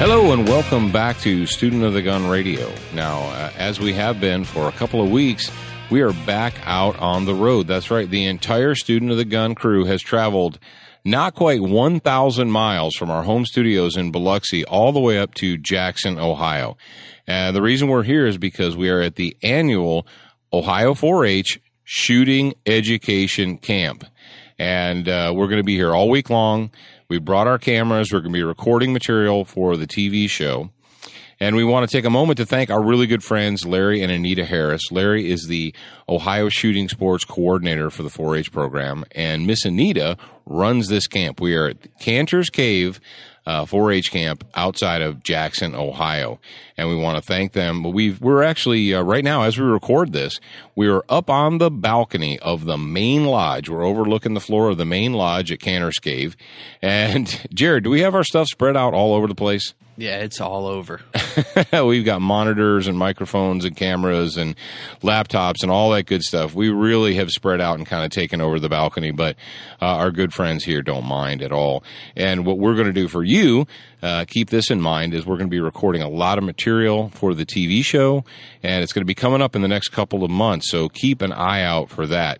Hello and welcome back to Student of the Gun Radio. Now, uh, as we have been for a couple of weeks, we are back out on the road. That's right. The entire Student of the Gun crew has traveled not quite 1,000 miles from our home studios in Biloxi all the way up to Jackson, Ohio. Uh, the reason we're here is because we are at the annual Ohio 4 H Shooting Education Camp. And uh, we're going to be here all week long. We brought our cameras. We're going to be recording material for the TV show. And we want to take a moment to thank our really good friends, Larry and Anita Harris. Larry is the Ohio Shooting Sports Coordinator for the 4 H program, and Miss Anita runs this camp. We are at Cantor's Cave uh, 4-H camp outside of Jackson, Ohio, and we want to thank them. But we we're actually uh, right now as we record this, we are up on the balcony of the main lodge. We're overlooking the floor of the main lodge at Canner's Cave. And Jared, do we have our stuff spread out all over the place? Yeah, it's all over. We've got monitors and microphones and cameras and laptops and all that good stuff. We really have spread out and kind of taken over the balcony, but uh, our good friends here don't mind at all. And what we're going to do for you, uh, keep this in mind, is we're going to be recording a lot of material for the TV show, and it's going to be coming up in the next couple of months. So keep an eye out for that.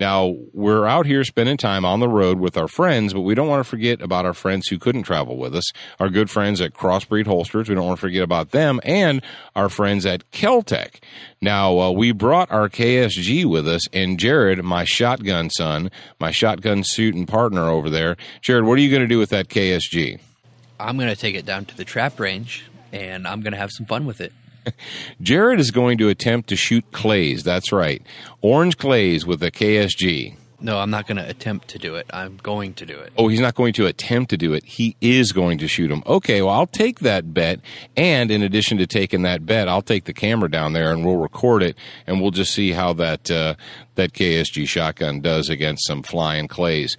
Now, we're out here spending time on the road with our friends, but we don't want to forget about our friends who couldn't travel with us, our good friends at Crossbreed Holsters. We don't want to forget about them and our friends at Keltec. Now, uh, we brought our KSG with us, and Jared, my shotgun son, my shotgun suit and partner over there, Jared, what are you going to do with that KSG? I'm going to take it down to the trap range and I'm going to have some fun with it. Jared is going to attempt to shoot clays. That's right. Orange clays with a KSG. No, I'm not going to attempt to do it. I'm going to do it. Oh, he's not going to attempt to do it. He is going to shoot him. Okay, well, I'll take that bet. And in addition to taking that bet, I'll take the camera down there and we'll record it and we'll just see how that uh, that KSG shotgun does against some flying clays.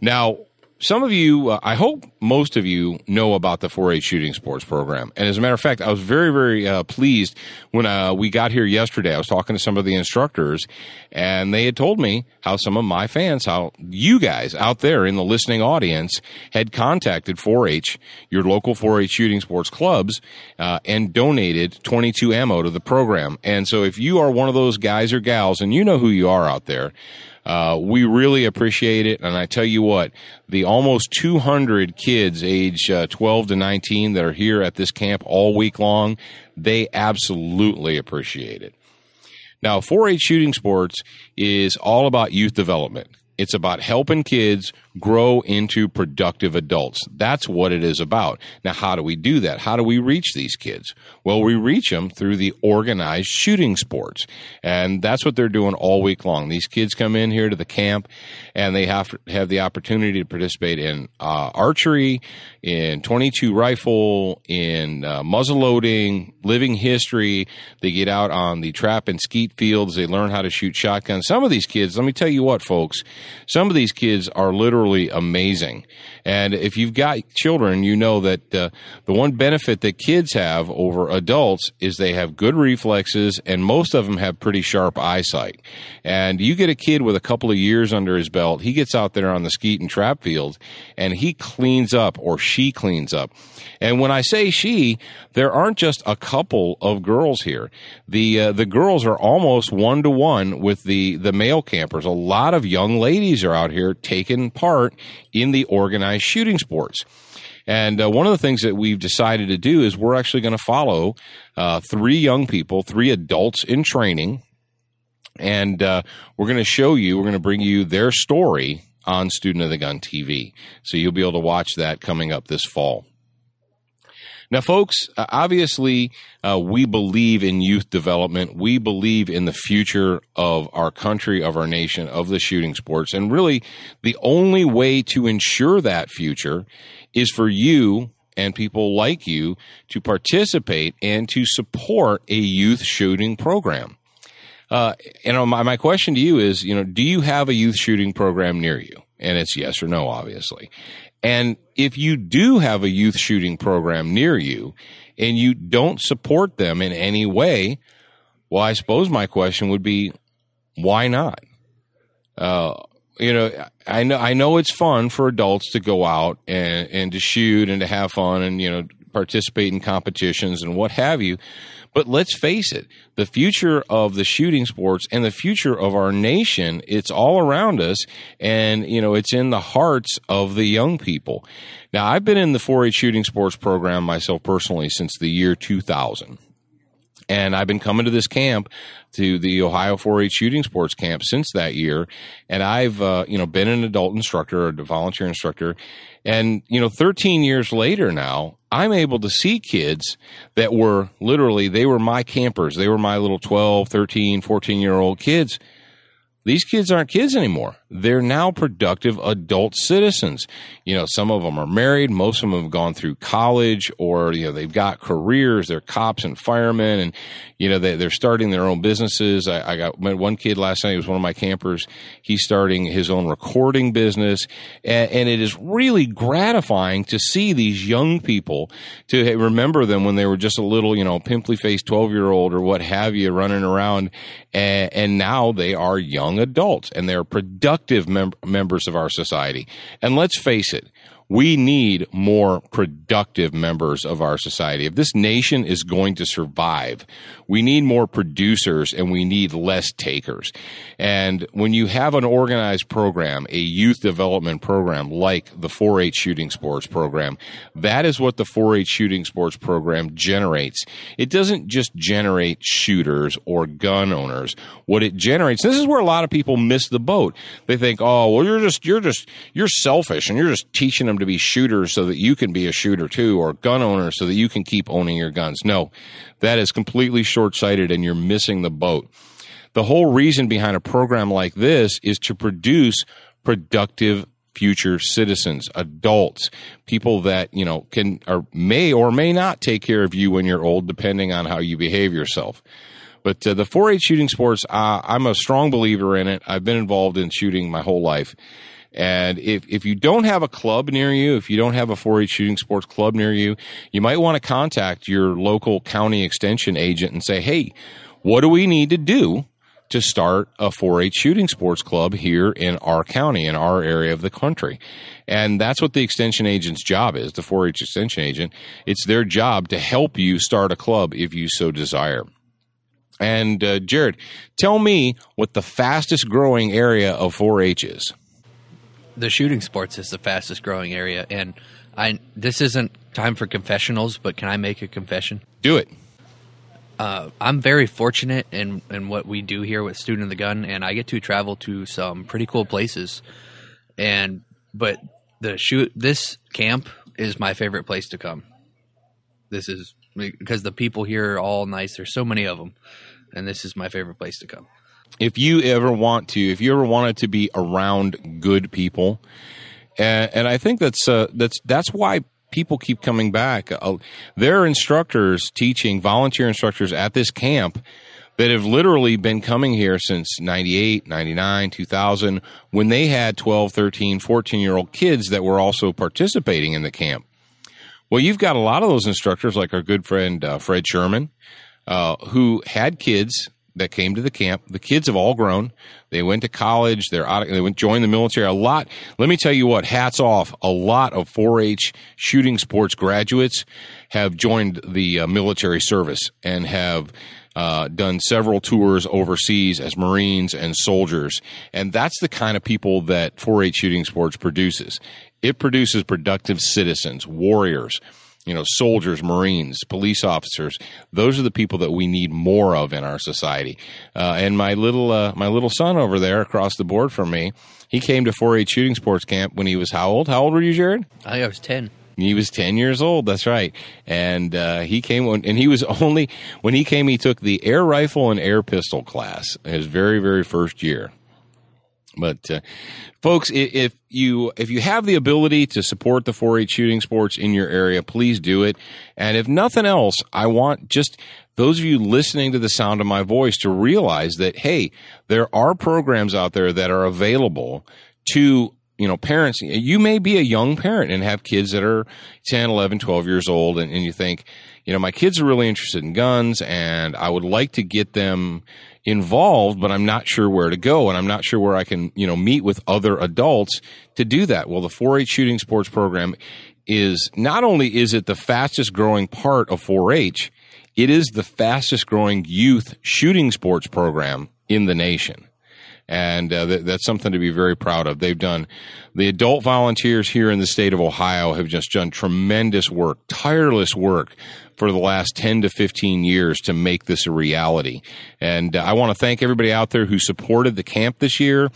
Now, some of you, uh, I hope most of you know about the 4-H shooting sports program. And as a matter of fact, I was very, very uh, pleased when uh, we got here yesterday. I was talking to some of the instructors, and they had told me how some of my fans, how you guys out there in the listening audience, had contacted 4-H, your local 4-H shooting sports clubs, uh, and donated 22 ammo to the program. And so, if you are one of those guys or gals, and you know who you are out there. Uh, we really appreciate it. And I tell you what, the almost 200 kids age uh, 12 to 19 that are here at this camp all week long, they absolutely appreciate it. Now, 4 H shooting sports is all about youth development. It's about helping kids grow into productive adults. That's what it is about. Now, how do we do that? How do we reach these kids? Well, we reach them through the organized shooting sports. And that's what they're doing all week long. These kids come in here to the camp and they have have the opportunity to participate in uh, archery, in 22 rifle, in uh, muzzle loading, living history. They get out on the trap and skeet fields. They learn how to shoot shotguns. Some of these kids, let me tell you what, folks, some of these kids are literally amazing. And if you've got children, you know that uh, the one benefit that kids have over adults is they have good reflexes, and most of them have pretty sharp eyesight. And you get a kid with a couple of years under his belt, he gets out there on the skeet and trap field, and he cleans up or she cleans up. And when I say she, there aren't just a couple of girls here. The uh, the girls are almost one to one with the the male campers. A lot of young ladies are out here taking part part in the organized shooting sports. And uh, one of the things that we've decided to do is we're actually going to follow uh, three young people, three adults in training, and uh, we're going to show you, we're going to bring you their story on Student of the Gun TV. So you'll be able to watch that coming up this fall. Now, folks, uh, obviously, uh, we believe in youth development. We believe in the future of our country, of our nation, of the shooting sports. And really, the only way to ensure that future is for you and people like you to participate and to support a youth shooting program. Uh, and uh, my, my question to you is, you know, do you have a youth shooting program near you? And it's yes or no, obviously. And if you do have a youth shooting program near you and you don't support them in any way, well, I suppose my question would be, why not? Uh, you know, I know I know it's fun for adults to go out and, and to shoot and to have fun and you know participate in competitions and what have you, but let's face it, the future of the shooting sports and the future of our nation, it's all around us and, you know, it's in the hearts of the young people. Now, I've been in the 4-H shooting sports program myself personally since the year 2000. And I've been coming to this camp, to the Ohio 4-H shooting sports camp since that year, and I've uh, you know been an adult instructor, a volunteer instructor, and you know 13 years later now, I'm able to see kids that were literally they were my campers, they were my little 12, 13, 14 year old kids. These kids aren't kids anymore they're now productive adult citizens. You know, some of them are married, most of them have gone through college or, you know, they've got careers, they're cops and firemen and, you know, they, are starting their own businesses. I, I got one kid last night, he was one of my campers. He's starting his own recording business and, and it is really gratifying to see these young people to remember them when they were just a little, you know, pimply faced 12 year old or what have you running around and, and now they are young adults and they're productive productive mem- members of our society. And let's face it, we need more productive members of our society. If this nation is going to survive, we need more producers and we need less takers. And when you have an organized program, a youth development program like the 4 H shooting sports program, that is what the 4 H shooting sports program generates. It doesn't just generate shooters or gun owners. What it generates, this is where a lot of people miss the boat. They think, oh, well, you're just, you're just, you're selfish and you're just teaching them to be shooters so that you can be a shooter too, or gun owner so that you can keep owning your guns. No, that is completely short sighted and you're missing the boat. The whole reason behind a program like this is to produce productive future citizens, adults, people that, you know, can or may or may not take care of you when you're old, depending on how you behave yourself. But uh, the 4 H shooting sports, uh, I'm a strong believer in it. I've been involved in shooting my whole life. And if, if you don't have a club near you, if you don't have a 4-H shooting sports club near you, you might want to contact your local county extension agent and say, Hey, what do we need to do to start a 4-H shooting sports club here in our county, in our area of the country. And that's what the extension agent's job is, the 4-H extension agent. It's their job to help you start a club if you so desire. And uh, Jared, tell me what the fastest growing area of 4-H is the shooting sports is the fastest growing area, and I this isn't time for confessionals, but can I make a confession? Do it. Uh, I'm very fortunate in, in what we do here with Student of the Gun, and I get to travel to some pretty cool places. And but the shoot this camp is my favorite place to come. This is because the people here are all nice. There's so many of them, and this is my favorite place to come if you ever want to, if you ever wanted to be around good people, and, and I think that's uh, that's that's why people keep coming back. Uh, there are instructors teaching, volunteer instructors at this camp that have literally been coming here since 98, 99, 2000 when they had 12, 13, 14 year old kids that were also participating in the camp. Well, you've got a lot of those instructors, like our good friend uh, Fred Sherman, uh, who had kids that came to the camp. The kids have all grown. They went to college. They're out. they went joined the military. A lot. Let me tell you what. Hats off. A lot of 4-H shooting sports graduates have joined the uh, military service and have uh, done several tours overseas as Marines and soldiers. And that's the kind of people that 4-H shooting sports produces. It produces productive citizens, warriors you know, soldiers, Marines, police officers. Those are the people that we need more of in our society. Uh, and my little uh, my little son over there across the board from me, he came to 4-H shooting sports camp when he was how old? How old were you, Jared? I was ten. He was ten years old. That's right. And uh, he came when, and he was only when he came. He took the air rifle and air pistol class his very very first year. But uh, folks, if you if you have the ability to support the 4-H shooting sports in your area, please do it. And if nothing else, I want just those of you listening to the sound of my voice to realize that hey, there are programs out there that are available to you know parents you may be a young parent and have kids that are 10 11 12 years old and, and you think you know my kids are really interested in guns and i would like to get them involved, but I'm not sure where to go and I'm not sure where I can, you know, meet with other adults to do that. Well, the 4-H shooting sports program is not only is it the fastest growing part of 4-H, it is the fastest growing youth shooting sports program in the nation. And uh, th- that's something to be very proud of. They've done, the adult volunteers here in the state of Ohio have just done tremendous work, tireless work for the last 10 to 15 years to make this a reality. And uh, I want to thank everybody out there who supported the camp this year,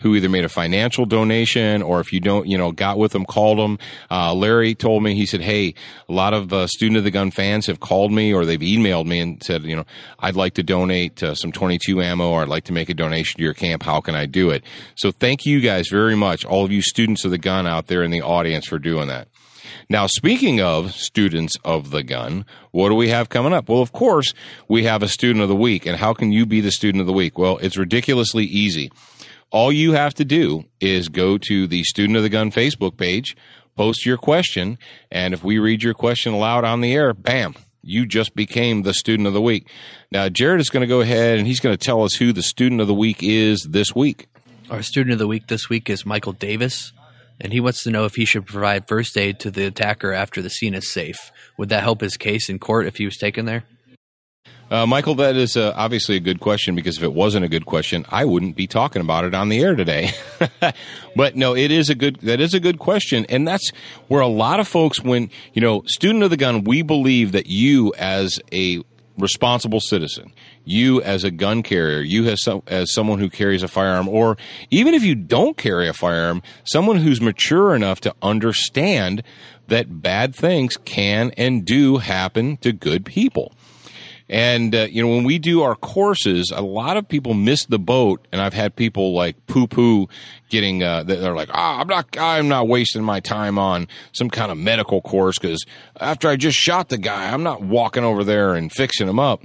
who either made a financial donation or if you don't, you know, got with them, called them. Uh, Larry told me, he said, Hey, a lot of uh, Student of the Gun fans have called me or they've emailed me and said, you know, I'd like to donate uh, some 22 ammo or I'd like to make a donation to your camp. How can I do it? So thank you guys very much, all of you students of the gun out there in the audience for doing that. Now, speaking of students of the gun, what do we have coming up? Well, of course, we have a student of the week. And how can you be the student of the week? Well, it's ridiculously easy. All you have to do is go to the Student of the Gun Facebook page, post your question, and if we read your question aloud on the air, bam, you just became the student of the week. Now, Jared is going to go ahead and he's going to tell us who the student of the week is this week. Our student of the week this week is Michael Davis and he wants to know if he should provide first aid to the attacker after the scene is safe. Would that help his case in court if he was taken there? Uh, Michael, that is uh, obviously a good question because if it wasn't a good question, I wouldn't be talking about it on the air today. but no, it is a good that is a good question, and that's where a lot of folks, when you know, student of the gun, we believe that you as a responsible citizen, you as a gun carrier, you as some, as someone who carries a firearm, or even if you don't carry a firearm, someone who's mature enough to understand that bad things can and do happen to good people. And, uh, you know, when we do our courses, a lot of people miss the boat. And I've had people like poo poo getting, uh, they're like, ah, I'm not, I'm not wasting my time on some kind of medical course because after I just shot the guy, I'm not walking over there and fixing him up.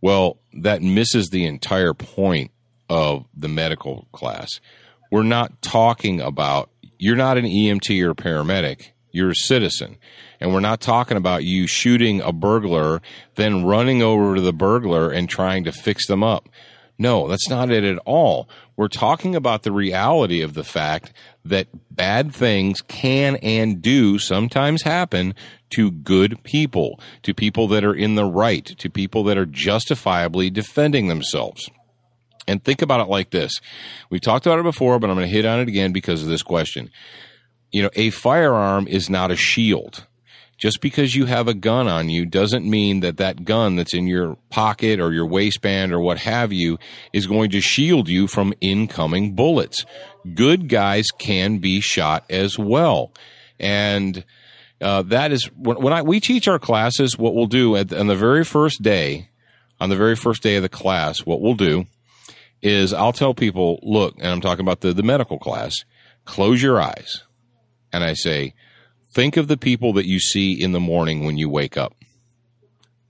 Well, that misses the entire point of the medical class. We're not talking about, you're not an EMT or a paramedic, you're a citizen. And we're not talking about you shooting a burglar, then running over to the burglar and trying to fix them up. No, that's not it at all. We're talking about the reality of the fact that bad things can and do sometimes happen to good people, to people that are in the right, to people that are justifiably defending themselves. And think about it like this. We've talked about it before, but I'm going to hit on it again because of this question. You know, a firearm is not a shield. Just because you have a gun on you doesn't mean that that gun that's in your pocket or your waistband or what have you is going to shield you from incoming bullets. Good guys can be shot as well. And uh, that is when, I we teach our classes. What we'll do at, on the very first day, on the very first day of the class, what we'll do is I'll tell people, look, and I'm talking about the the medical class, close your eyes, and I say, Think of the people that you see in the morning when you wake up.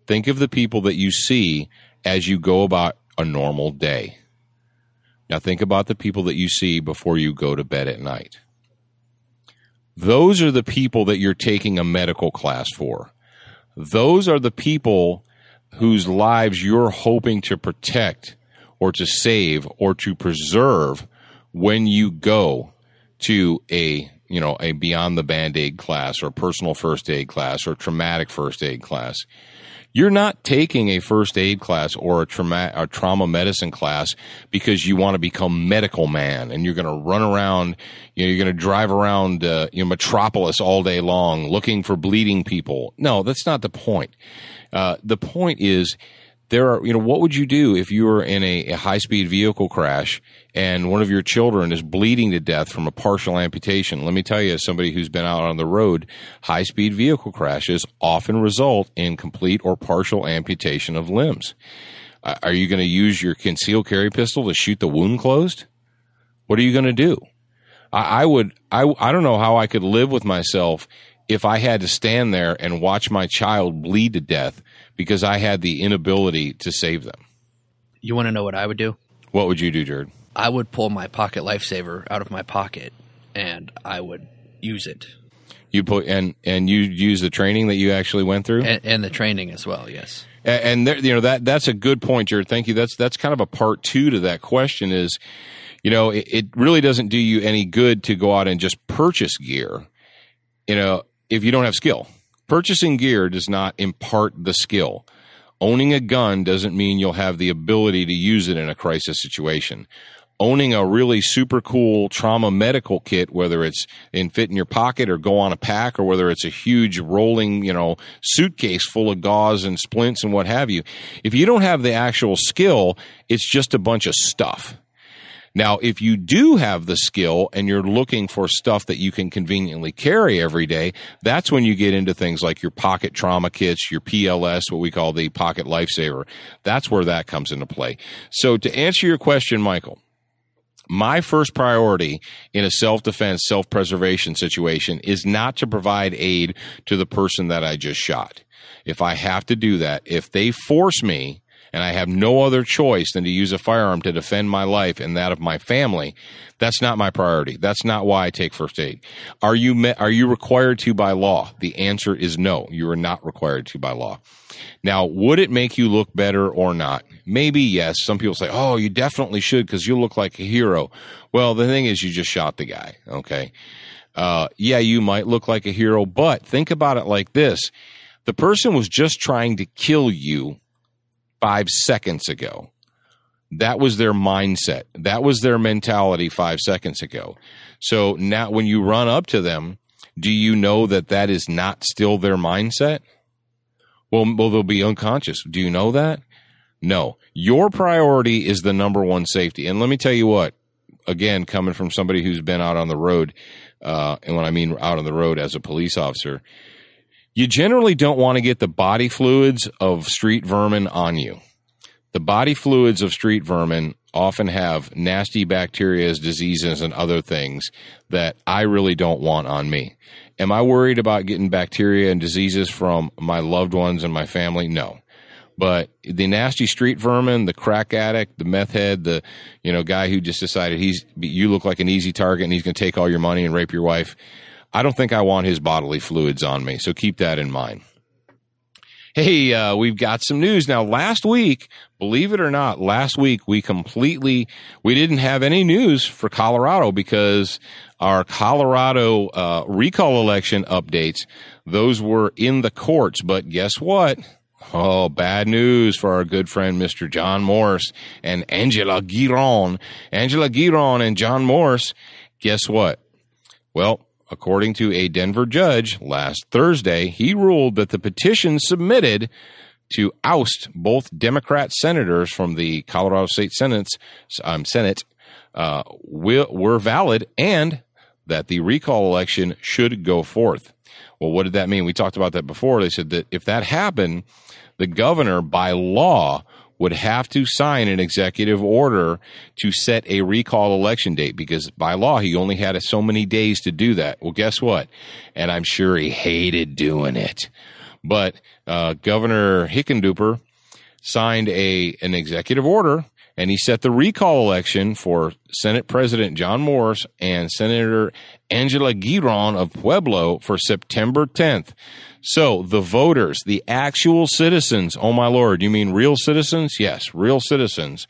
Think of the people that you see as you go about a normal day. Now think about the people that you see before you go to bed at night. Those are the people that you're taking a medical class for. Those are the people whose lives you're hoping to protect or to save or to preserve when you go to a you know a beyond the band aid class or personal first aid class or traumatic first aid class you're not taking a first aid class or a trauma, a trauma medicine class because you want to become medical man and you're going to run around, you know, you're going to drive around uh, you know, metropolis all day long looking for bleeding people. No, that's not the point. Uh, the point is there are, you know, what would you do if you were in a, a high speed vehicle crash and one of your children is bleeding to death from a partial amputation, let me tell you, as somebody who's been out on the road, high speed vehicle crashes often result in complete or partial amputation of limbs. Uh, are you going to use your concealed carry pistol to shoot the wound closed? What are you going to do? I, I would, I, I don't know how I could live with myself if I had to stand there and watch my child bleed to death because I had the inability to save them. You want to know what I would do? What would you do, Jared? I would pull my pocket lifesaver out of my pocket and I would use it. You put and and you use the training that you actually went through, and, and the training as well. Yes, and, and there, you know that that's a good point, Jared. Thank you. That's that's kind of a part two to that question. Is you know it, it really doesn't do you any good to go out and just purchase gear. You know if you don't have skill, purchasing gear does not impart the skill. Owning a gun doesn't mean you'll have the ability to use it in a crisis situation owning a really super cool trauma medical kit, whether it's in fit in your pocket or go on a pack, or whether it's a huge rolling, you know, suitcase full of gauze and splints and what have you. If you don't have the actual skill, it's just a bunch of stuff. Now, if you do have the skill and you're looking for stuff that you can conveniently carry every day, that's when you get into things like your pocket trauma kits, your PLS, what we call the pocket lifesaver. That's where that comes into play. So to answer your question, Michael, my first priority in a self defense, self preservation situation is not to provide aid to the person that I just shot. If I have to do that, if they force me and I have no other choice than to use a firearm to defend my life and that of my family, that's not my priority. That's not why I take first aid. Are you me- are you required to by law? The answer is no. You are not required to by law. Now, would it make you look better or not? Maybe yes. Some people say, "Oh, you definitely should because you look like a hero." Well, the thing is, you just shot the guy. Okay. Uh, yeah, you might look like a hero, but think about it like this. The person was just trying to kill you five seconds ago. That was their mindset. That was their mentality five seconds ago. So now when you run up to them, do you know that that is not still their mindset? Well, well, they'll be unconscious. Do you know that? No. Your priority is the number one safety. And let me tell you what, again, coming from somebody who's been out on the road, uh, and when I mean out on the road as a police officer, you generally don't want to get the body fluids of street vermin on you. The body fluids of street vermin often have nasty bacteria, diseases, and other things that I really don't want on me. Am I worried about getting bacteria and diseases from my loved ones and my family? No. But the nasty street vermin, the crack addict, the meth head, the you know guy who just decided he's you look like an easy target and he's going to take all your money and rape your wife. I don't think I want his bodily fluids on me. So keep that in mind. Hey, uh, we've got some news now. Last week, believe it or not, last week we completely we didn't have any news for Colorado because our Colorado uh, recall election updates those were in the courts. But guess what? Oh, bad news for our good friend Mr. John Morse and Angela Giron. Angela Giron and John Morse. Guess what? Well, According to a Denver judge last Thursday, he ruled that the petition submitted to oust both Democrat senators from the Colorado State um, Senate uh, will, were valid and that the recall election should go forth. Well, what did that mean? We talked about that before. They said that if that happened, the governor by law would have to sign an executive order to set a recall election date because by law he only had so many days to do that. Well, guess what? And I'm sure he hated doing it. But uh, Governor Hickenlooper signed a an executive order and he set the recall election for Senate President John Morris and Senator Angela Giron of Pueblo for September 10th. So the voters, the actual citizens, oh my lord, you mean real citizens? Yes, real citizens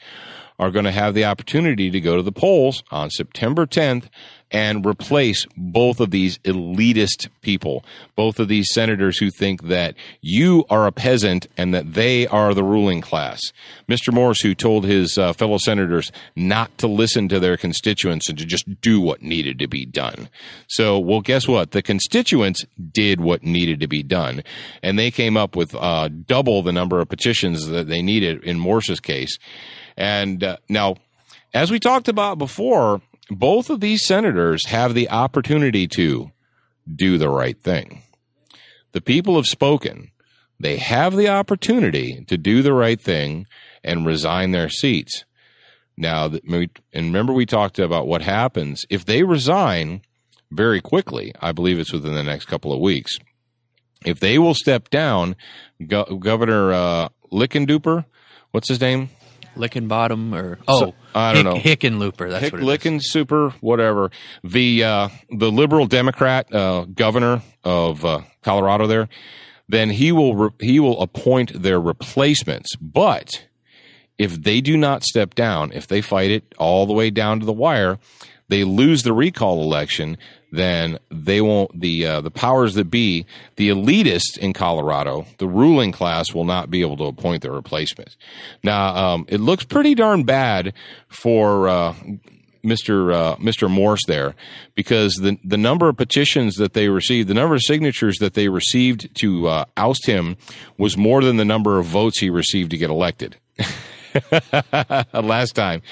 are going to have the opportunity to go to the polls on September 10th and replace both of these elitist people, both of these senators who think that you are a peasant and that they are the ruling class. Mr. Morse, who told his uh, fellow senators not to listen to their constituents and to just do what needed to be done. So, well, guess what? The constituents did what needed to be done, and they came up with uh, double the number of petitions that they needed in Morse's case. And uh, now, as we talked about before, both of these senators have the opportunity to do the right thing. The people have spoken. They have the opportunity to do the right thing and resign their seats. Now, and remember, we talked about what happens if they resign very quickly. I believe it's within the next couple of weeks. If they will step down, Go- Governor uh, Lickenduper, what's his name? Licking Bottom or oh, so, I don't Hick, know Hickenlooper. That's Hick, what it Licken, is. Super, whatever. The uh, the liberal Democrat uh, governor of uh, Colorado there, then he will re- he will appoint their replacements. But if they do not step down, if they fight it all the way down to the wire, they lose the recall election then they won't the uh, the powers that be, the elitists in Colorado, the ruling class will not be able to appoint their replacement. Now, um, it looks pretty darn bad for. Uh, Mr. Uh, Mr. Morse there, because the the number of petitions that they received, the number of signatures that they received to uh, oust him, was more than the number of votes he received to get elected last time.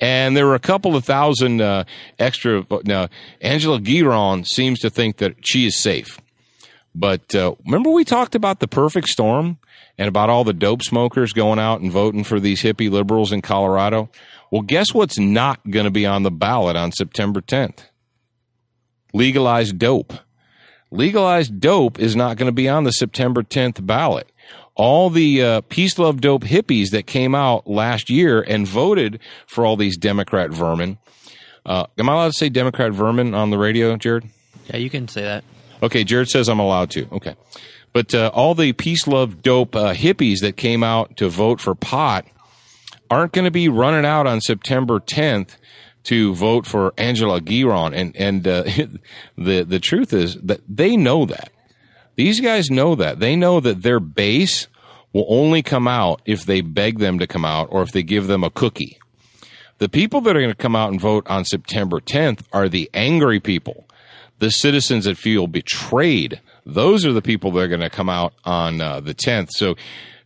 And there were a couple of thousand uh, extra. Now, Angela Giron seems to think that she is safe. But uh, remember, we talked about the perfect storm and about all the dope smokers going out and voting for these hippie liberals in Colorado? Well, guess what's not going to be on the ballot on September 10th? Legalized dope. Legalized dope is not going to be on the September 10th ballot all the uh, peace, love, dope hippies that came out last year and voted for all these Democrat vermin. Uh, am I allowed to say Democrat vermin on the radio, Jared? Yeah, you can say that. Okay, Jared says I'm allowed to. Okay. But uh, all the peace, love, dope uh, hippies that came out to vote for pot aren't going to be running out on September 10th to vote for Angela Giron. And, and uh, the, the truth is that they know that. These guys know that. They know that their base will only come out if they beg them to come out or if they give them a cookie. The people that are going to come out and vote on September 10th are the angry people, the citizens that feel betrayed. Those are the people that are going to come out on uh, the 10th. So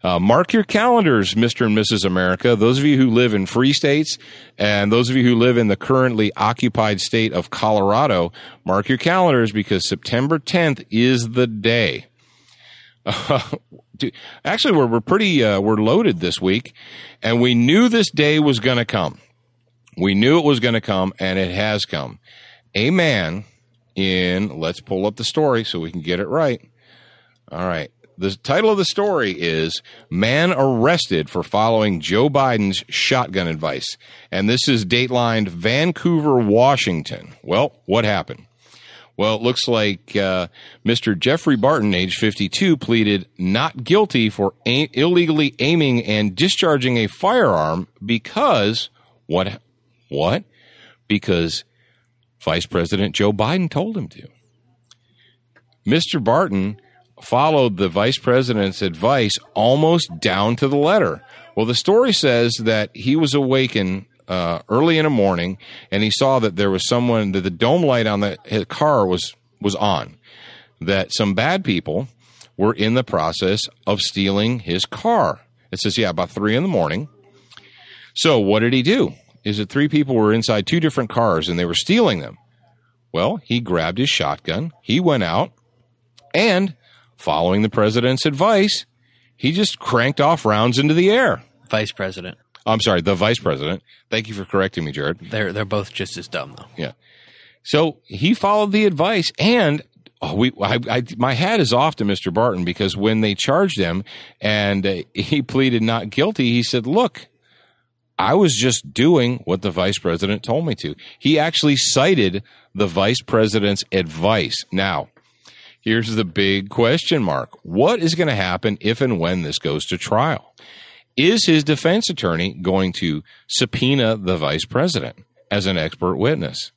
uh, mark your calendars, Mr. and Mrs. America. Those of you who live in free states and those of you who live in the currently occupied state of Colorado, mark your calendars because September 10th is the day. Uh, actually, we're, we're pretty, uh, we're loaded this week and we knew this day was going to come. We knew it was going to come and it has come. A man in, let's pull up the story so we can get it right. All right. The title of the story is Man Arrested for Following Joe Biden's Shotgun Advice. And this is Dateline Vancouver, Washington. Well, what happened? Well, it looks like uh, Mr. Jeffrey Barton, age 52, pleaded not guilty for a- illegally aiming and discharging a firearm because what? What? Because Vice President Joe Biden told him to. Mr. Barton followed the vice president's advice almost down to the letter. Well, the story says that he was awakened uh, early in the morning and he saw that there was someone that the dome light on the his car was was on, that some bad people were in the process of stealing his car. It says, yeah, about three in the morning. So what did he do? Is that three people were inside two different cars and they were stealing them? Well, he grabbed his shotgun, he went out, and Following the president's advice, he just cranked off rounds into the air. Vice president. I'm sorry, the vice president. Thank you for correcting me, Jared. They're they're both just as dumb though. Yeah. So he followed the advice, and oh, we I, I, my hat is off to Mr. Barton because when they charged him and uh, he pleaded not guilty, he said, "Look." I was just doing what the vice president told me to. He actually cited the vice president's advice. Now, Here's the big question mark. What is going to happen if and when this goes to trial? Is his defense attorney going to subpoena the vice president as an expert witness?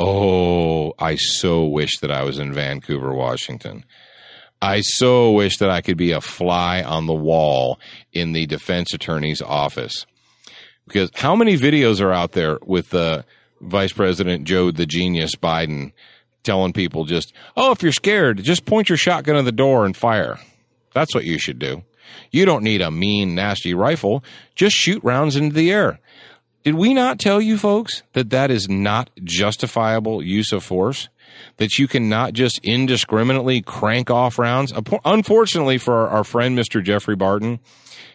Oh, I so wish that I was in Vancouver, Washington. I so wish that I could be a fly on the wall in the defense attorney's office. Because how many videos are out there with the uh, Vice President Joe the Genius Biden telling people just, oh, if you're scared, just point your shotgun at the door and fire. That's what you should do. You don't need a mean, nasty rifle. Just shoot rounds into the air. Did we not tell you folks that that is not justifiable use of force? That you cannot just indiscriminately crank off rounds? Unfortunately for our friend, Mr. Jeffrey Barton,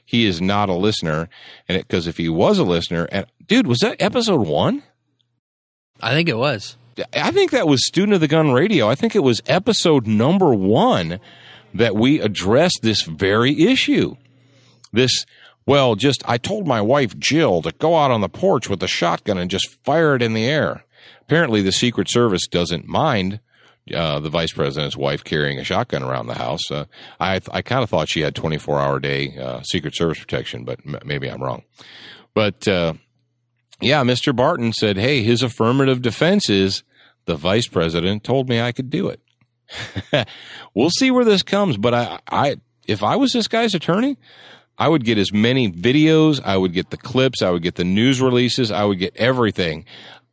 he is not a listener. And because if he was a listener, and dude, was that episode one? I think it was. I think that was Student of the Gun Radio. I think it was episode number one that we addressed this very issue. This, well, just, I told my wife Jill to go out on the porch with a shotgun and just fire it in the air. Apparently, the Secret Service doesn't mind uh, the vice president's wife carrying a shotgun around the house. Uh, I, I kind of thought she had 24 hour day uh, Secret Service protection, but m- maybe I'm wrong. But uh, yeah, Mr. Barton said, Hey, his affirmative defense is the vice president told me I could do it. we'll see where this comes, but I, I, if I was this guy's attorney, I would get as many videos, I would get the clips, I would get the news releases, I would get everything.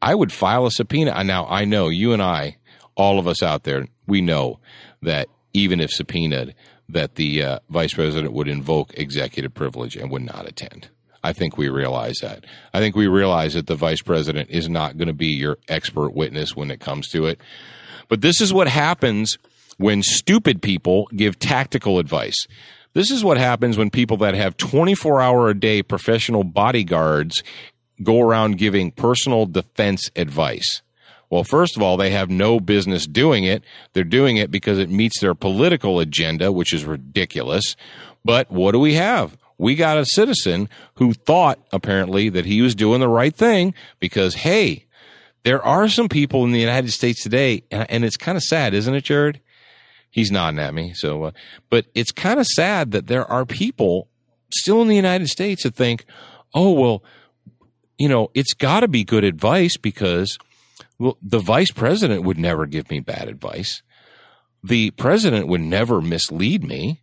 I would file a subpoena. Now, I know you and I, all of us out there, we know that even if subpoenaed, that the uh, vice president would invoke executive privilege and would not attend. I think we realize that. I think we realize that the vice president is not going to be your expert witness when it comes to it. But this is what happens when stupid people give tactical advice. This is what happens when people that have 24 hour a day professional bodyguards go around giving personal defense advice. Well, first of all, they have no business doing it. They're doing it because it meets their political agenda, which is ridiculous. But what do we have? we got a citizen who thought apparently that he was doing the right thing because, hey, there are some people in the United States today, and it's kind of sad, isn't it, Jared? He's nodding at me. So, uh, but it's kind of sad that there are people still in the United States that think, oh, well, you know, it's got to be good advice because, well, the vice president would never give me bad advice. The president would never mislead me.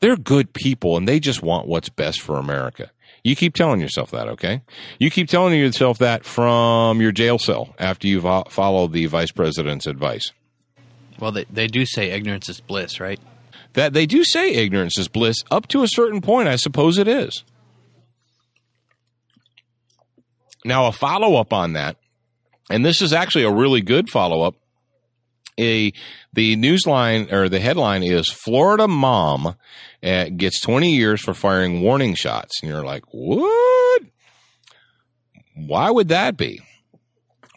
They're good people and they just want what's best for America. You keep telling yourself that, okay? You keep telling yourself that from your jail cell after you have follow the vice president's advice. Well, they, they do say ignorance is bliss, right? That they do say ignorance is bliss up to a certain point, I suppose it is. Now, a follow up on that, and this is actually a really good follow up a the newsline or the headline is Florida mom uh, gets 20 years for firing warning shots, and you're like, what? Why would that be?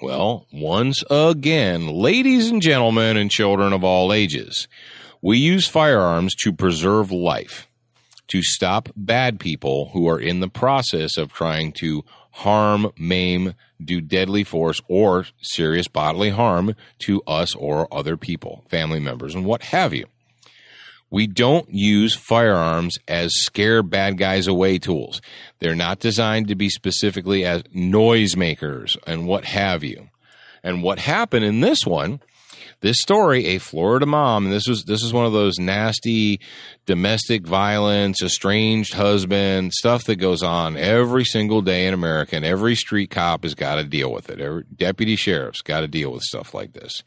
Well, once again, ladies and gentlemen and children of all ages, we use firearms to preserve life, to stop bad people who are in the process of trying to harm, maim, do deadly force, or serious bodily harm to us or other people, family members, and what have you. We don't use firearms as scare bad guys away tools. They're not designed to be specifically as noisemakers and what have you. And what happened in this one this story, a Florida mom, and this was this is one of those nasty domestic violence, estranged husband stuff that goes on every single day in America, and every street cop has got to deal with it. Every deputy sheriff's got to deal with stuff like this.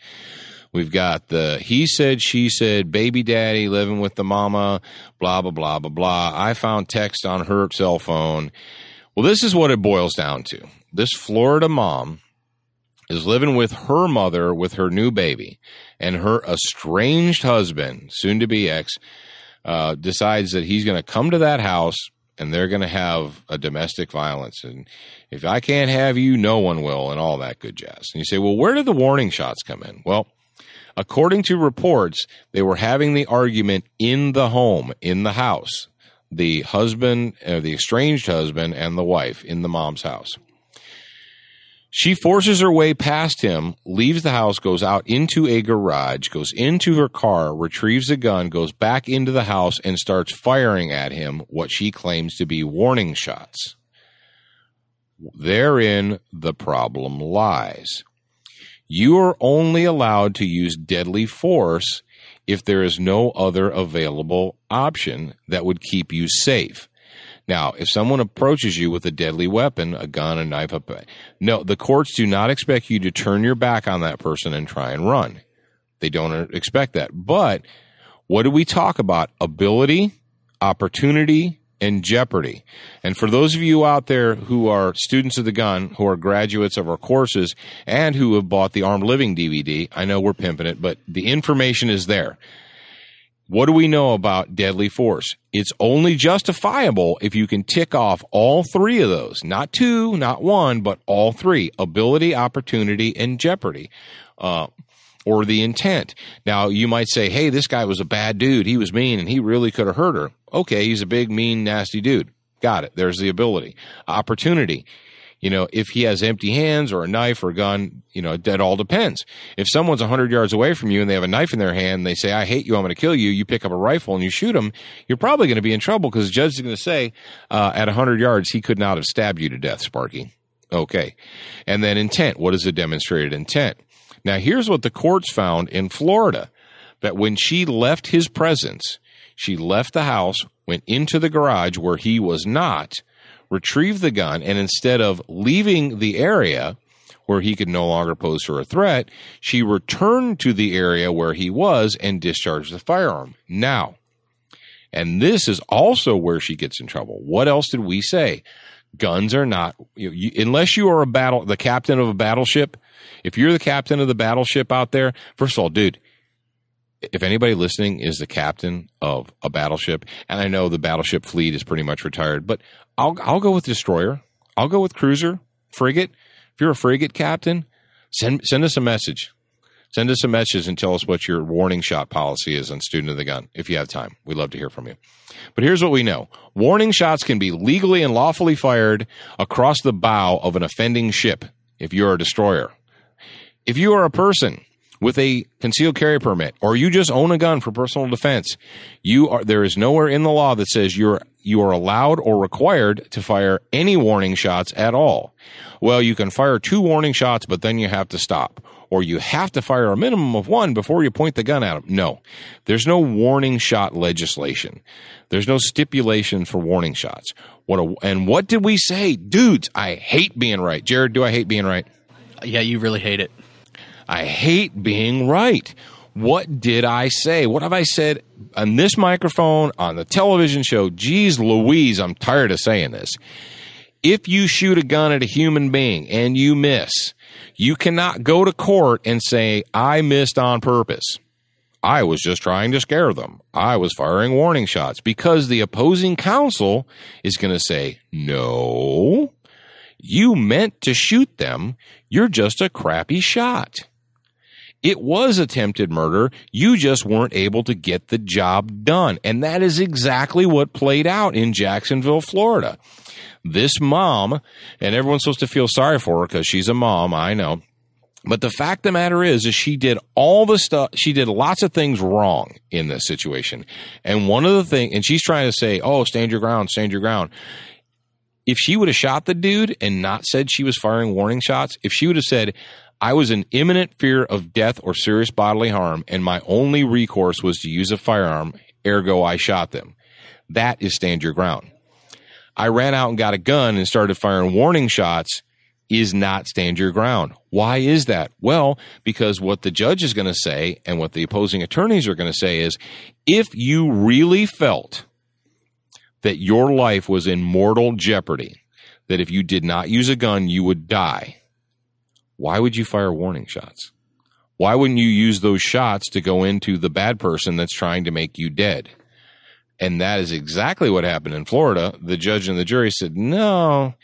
We've got the he said, she said, baby daddy living with the mama, blah, blah, blah, blah, blah. I found text on her cell phone. Well, this is what it boils down to. This Florida mom is living with her mother with her new baby, and her estranged husband, soon to be ex, uh, decides that he's going to come to that house and they're going to have a domestic violence. And if I can't have you, no one will, and all that good jazz. And you say, well, where did the warning shots come in? Well, according to reports, they were having the argument in the home, in the house. The husband, uh, the estranged husband, and the wife in the mom's house. She forces her way past him, leaves the house, goes out into a garage, goes into her car, retrieves a gun, goes back into the house, and starts firing at him what she claims to be warning shots. Therein the problem lies. You are only allowed to use deadly force if there is no other available option that would keep you safe. Now, if someone approaches you with a deadly weapon, a gun, a knife, a, no, the courts do not expect you to turn your back on that person and try and run. They don't expect that. But what do we talk about? Ability, opportunity, and jeopardy. And for those of you out there who are students of the gun, who are graduates of our courses, and who have bought the Armed Living DVD, I know we're pimping it, but the information is there. What do we know about deadly force? It's only justifiable if you can tick off all three of those, not two, not one, but all three ability, opportunity, and jeopardy. Uh, or the intent. Now, you might say, hey, this guy was a bad dude. He was mean and he really could have hurt her. Okay, he's a big, mean, nasty dude. Got it. There's the ability. Opportunity. You know, if he has empty hands or a knife or a gun, you know, that all depends. If someone's 100 yards away from you and they have a knife in their hand and they say, I hate you, I'm going to kill you, you pick up a rifle and you shoot them, you're probably going to be in trouble because the judge is going to say, uh, at 100 yards, he could not have stabbed you to death, Sparky. Okay. And then intent. What is the demonstrated intent? Now, here's what the courts found in Florida that when she left his presence, she left the house, went into the garage where he was not, retrieved the gun, and instead of leaving the area where he could no longer pose her a threat, she returned to the area where he was and discharged the firearm. Now, and this is also where she gets in trouble. What else did we say? Guns are not, you, you, unless you are a battle, the captain of a battleship. If you're the captain of the battleship out there, first of all, dude, if anybody listening is the captain of a battleship, and I know the battleship fleet is pretty much retired, but I'll I'll go with destroyer. I'll go with cruiser, frigate. If you're a frigate captain, send send us a message. Send us a message and tell us what your warning shot policy is on student of the gun. If you have time, we'd love to hear from you. But here's what we know: warning shots can be legally and lawfully fired across the bow of an offending ship if you're a destroyer. If you are a person with a concealed carry permit or you just own a gun for personal defense, you are there is nowhere in the law that says you're you are allowed or required to fire any warning shots at all. Well, you can fire two warning shots, but then you have to stop. Or you have to fire a minimum of one before you point the gun at them. No, there's no warning shot legislation. There's no stipulation for warning shots. What a, and what did we say, dudes? I hate being right. Jared, do I hate being right? Yeah, you really hate it. I hate being right. What did I say? What have I said on this microphone, on the television show? Geez Louise, I'm tired of saying this. If you shoot a gun at a human being and you miss, you cannot go to court and say, I missed on purpose. I was just trying to scare them. I was firing warning shots because the opposing counsel is going to say, no, you meant to shoot them. You're just a crappy shot. It was attempted murder. You just weren't able to get the job done. And that is exactly what played out in Jacksonville, Florida. This mom, and everyone's supposed to feel sorry for her because she's a mom, I know. But the fact of the matter is, is she did all the stuff. She did lots of things wrong in this situation. And one of the things, and she's trying to say, "Oh, stand your ground, stand your ground." If she would have shot the dude and not said she was firing warning shots, if she would have said, I was in imminent fear of death or serious bodily harm, and my only recourse was to use a firearm, ergo, I shot them. That is stand your ground. I ran out and got a gun and started firing warning shots is not stand your ground. Why is that? Well, because what the judge is going to say and what the opposing attorneys are going to say is if you really felt that your life was in mortal jeopardy, that if you did not use a gun, you would die why would you fire warning shots? Why wouldn't you use those shots to go into the bad person that's trying to make you dead? And that is exactly what happened in Florida. The judge and the jury said, no,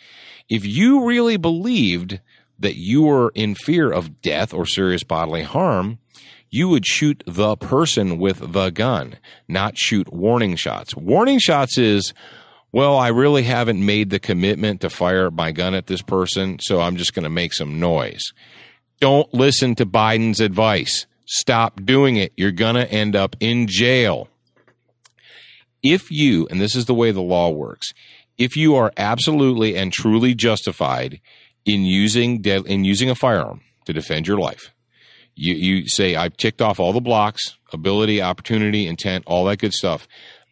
if you really believed that you were in fear of death or serious bodily harm, you would shoot the person with the gun, not shoot warning shots. Warning shots is well, I really haven't made the commitment to fire my gun at this person, so I'm just going to make some noise. Don't listen to Biden's advice. Stop doing it. You're going to end up in jail. If you, and this is the way the law works, if you are absolutely and truly justified in using de- in using a firearm to defend your life, you, you say, I've ticked off all the blocks, ability, opportunity, intent, all that good stuff.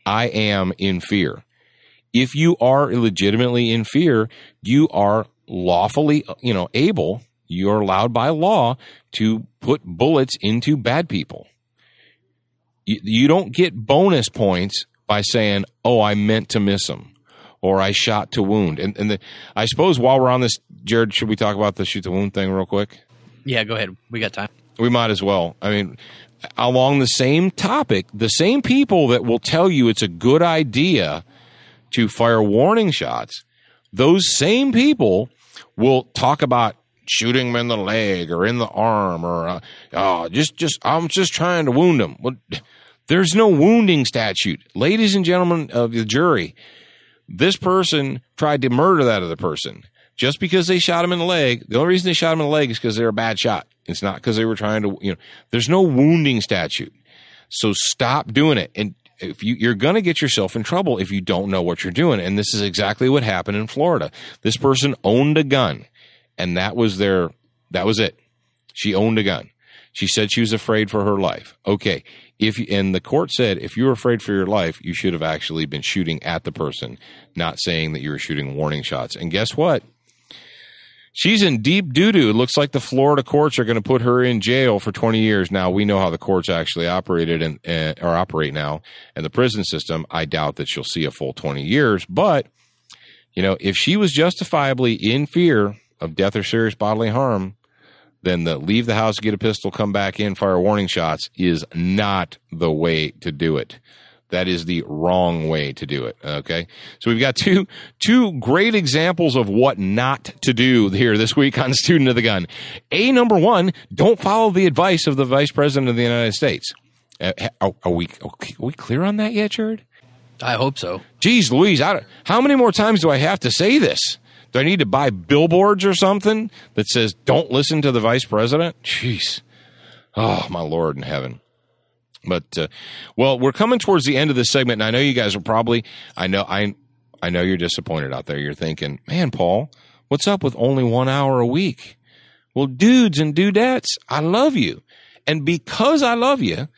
I am in fear if you are legitimately in fear, you are lawfully, you know, able, you're allowed by law to put bullets into bad people. You, you don't get bonus points by saying, "Oh, I meant to miss them," Or I shot to wound, and and the, I suppose while we're on this, Jared, should we talk about the shoot to wound thing real quick? Yeah, go ahead. We got time. We might as well. I mean, along the same topic, the same people that will tell you it's a good idea to fire warning shots, those same people will talk about shooting them in the leg or in the arm or uh, oh, just just I'm just trying to wound them. Well, there's no wounding statute, ladies and gentlemen of the jury. This person tried to murder that other person just because they shot him in the leg. The only reason they shot him in the leg is because they're a bad shot. It's not because they were trying to you know. There's no wounding statute, so stop doing it. And if you, you're going to get yourself in trouble if you don't know what you're doing. And this is exactly what happened in Florida. This person owned a gun and that was their, that was it. She owned a gun. She said she was afraid for her life. Okay. If, and the court said, if you were afraid for your life, you should have actually been shooting at the person, not saying that you were shooting warning shots. And guess what? She's in deep doo doo. looks like the Florida courts are going to put her in jail for 20 years. Now we know how the courts actually operated and uh, or operate now, and the prison system. I doubt that she'll see a full 20 years, but you know, if she was justifiably in fear of death or serious bodily harm, then the leave the house, get a pistol, come back in, fire warning shots is not the way to do it. That is the wrong way to do it. Okay. So we've got two, two great examples of what not to do here this week on Student of the Gun. A number one, don't follow the advice of the Vice President of the United States. Uh, are, oh, are, we, are we clear on that yet, Jared? I hope so. Geez Louise, I, how many more times do I have to say this? Do I need to buy billboards or something that says, don't listen to the Vice President? Jeez. Oh, my Lord in heaven. But uh, well, we're coming towards the end of this segment, and I know you guys are probably I know I I know you're disappointed out there. You're thinking, man, Paul, what's up with only one hour a week? Well, dudes and dudettes, I love you, and because I love you,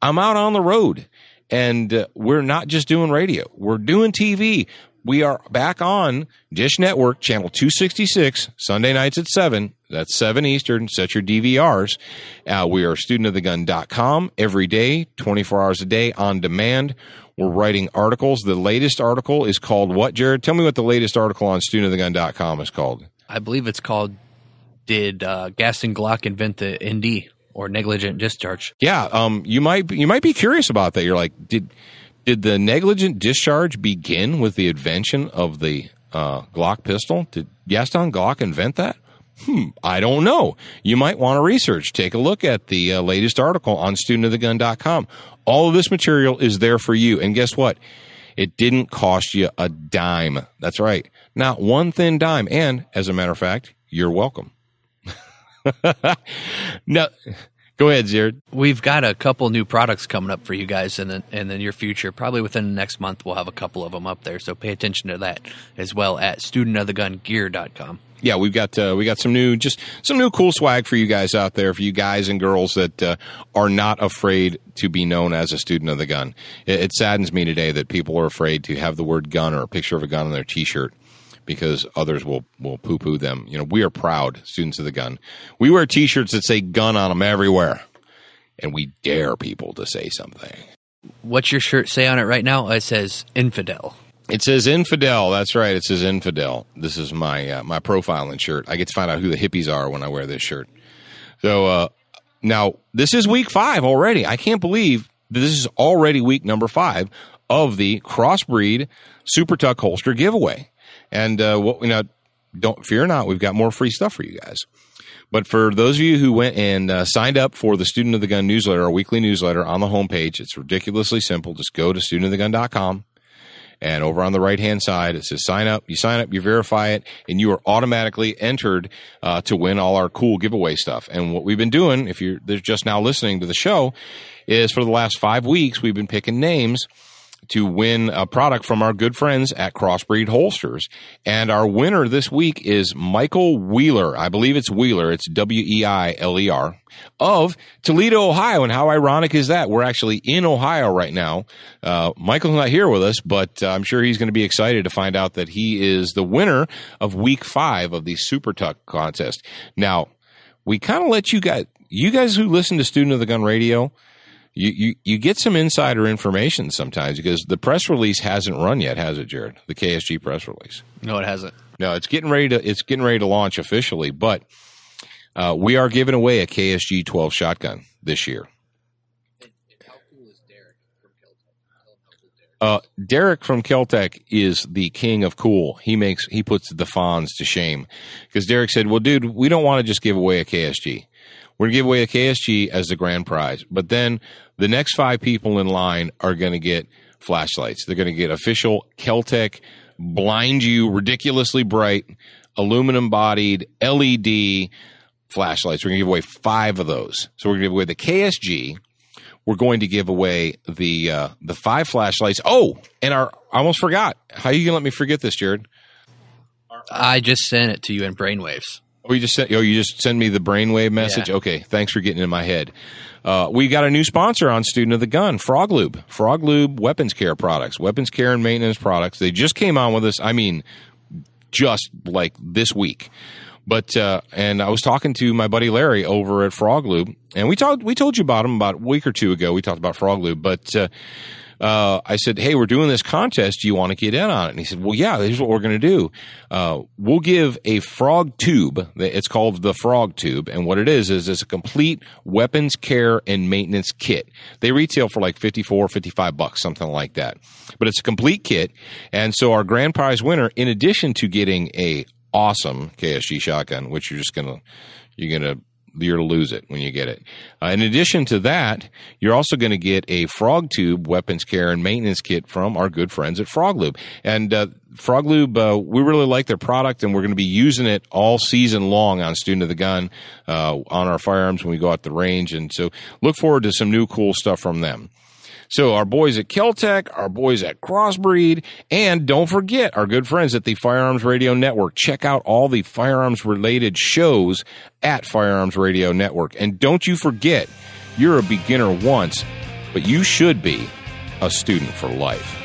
I'm out on the road, and uh, we're not just doing radio. We're doing TV. We are back on Dish Network, channel 266, Sunday nights at 7, that's 7 Eastern. Set your DVRs. Uh, we are studentofthegun.com every day, 24 hours a day on demand. We're writing articles. The latest article is called what, Jared? Tell me what the latest article on studentofthegun.com is called. I believe it's called Did uh, Gaston Glock Invent the ND or Negligent Discharge? Yeah, um, you might you might be curious about that. You're like, did did the negligent discharge begin with the invention of the uh, Glock pistol? Did Gaston Glock invent that? Hmm, I don't know. You might want to research. Take a look at the uh, latest article on studentofthegun.com. All of this material is there for you. And guess what? It didn't cost you a dime. That's right. Not one thin dime. And as a matter of fact, you're welcome. no, go ahead, Zared. We've got a couple new products coming up for you guys in the, in the near future. Probably within the next month, we'll have a couple of them up there. So pay attention to that as well at studentofthegungear.com yeah, we've got uh, we got some new just some new cool swag for you guys out there, for you guys and girls that uh, are not afraid to be known as a student of the gun. It, it, saddens me today that people are afraid to have the word gun or a picture of a gun on their T-shirt because others will will poo poo them. You know, we are proud students of the gun. We wear T-shirts that say "gun" on them everywhere, and we dare people to say something. What's your shirt say on it right now? It says "infidel." It says infidel. That's right. It says infidel. This is my uh, my profiling shirt. I get to find out who the hippies are when I wear this shirt. So uh, now this is week five already. I can't believe this is already week number five of the crossbreed super tuck holster giveaway. And uh, what you know, don't fear not, we've got more free stuff for you guys. But for those of you who went and uh, signed up for the Student of the Gun newsletter, our weekly newsletter on the homepage, it's ridiculously simple. Just go to studentofthegun.com and over on the right hand side, it says sign up. You sign up, you verify it, and you are automatically entered uh, to win all our cool giveaway stuff. And what we've been doing, if you're just now listening to the show, is for the last five weeks, we've been picking names to win a product from our good friends at Crossbreed Holsters. And our winner this week is Michael Wheeler. I believe it's Wheeler. It's W E I L E R of Toledo, Ohio. And how ironic is that? We're actually in Ohio right now. Uh, Michael's not here with us, but uh, I'm sure he's going to be excited to find out that he is the winner of week five of the Super Tuck contest. Now, we kind of let you guys, you guys who listen to Student of the Gun Radio, you, you, you get some insider information sometimes because the press release hasn't run yet, has it, Jared? The KSG press release. No, it hasn't. No, it's getting ready to it's getting ready to launch officially, but uh, we are giving away a KSG 12 shotgun this year. how cool is Derek from Keltec? Uh, Derek from Keltec is the king of cool. He makes he puts the fawns to shame because Derek said, "Well, dude, we don't want to just give away a KSG. We're going to give away a KSG as the grand prize. But then the next five people in line are going to get flashlights. They're going to get official Keltec, blind you, ridiculously bright, aluminum bodied LED flashlights. We're going to give away five of those. So we're going to give away the KSG. We're going to give away the uh, the five flashlights. Oh, and our I almost forgot. How you gonna let me forget this, Jared? I just sent it to you in brainwaves. Oh, you just sent, oh, you just send me the brainwave message. Yeah. Okay, thanks for getting in my head. Uh, we got a new sponsor on Student of the Gun, Frog Lube. Frog Lube Weapons Care products, weapons care and maintenance products. They just came on with us. I mean, just like this week. But uh, and I was talking to my buddy Larry over at Frog Lube, and we talked. We told you about him about a week or two ago. We talked about Frog Lube, but. Uh, uh, I said, Hey, we're doing this contest. Do you want to get in on it? And he said, Well, yeah, here's what we're going to do. Uh, we'll give a frog tube. It's called the frog tube. And what it is, is it's a complete weapons care and maintenance kit. They retail for like 54, 55 bucks, something like that. But it's a complete kit. And so our grand prize winner, in addition to getting a awesome KSG shotgun, which you're just going to, you're going to, you're to lose it when you get it. Uh, in addition to that, you're also going to get a frog tube weapons care and maintenance kit from our good friends at Frog Lube. And uh, Frog Lube, uh, we really like their product, and we're going to be using it all season long on Student of the Gun uh, on our firearms when we go out the range. And so, look forward to some new cool stuff from them. So our boys at Keltec, our boys at Crossbreed, and don't forget our good friends at the Firearms Radio Network. Check out all the firearms related shows at Firearms Radio Network. And don't you forget, you're a beginner once, but you should be a student for life.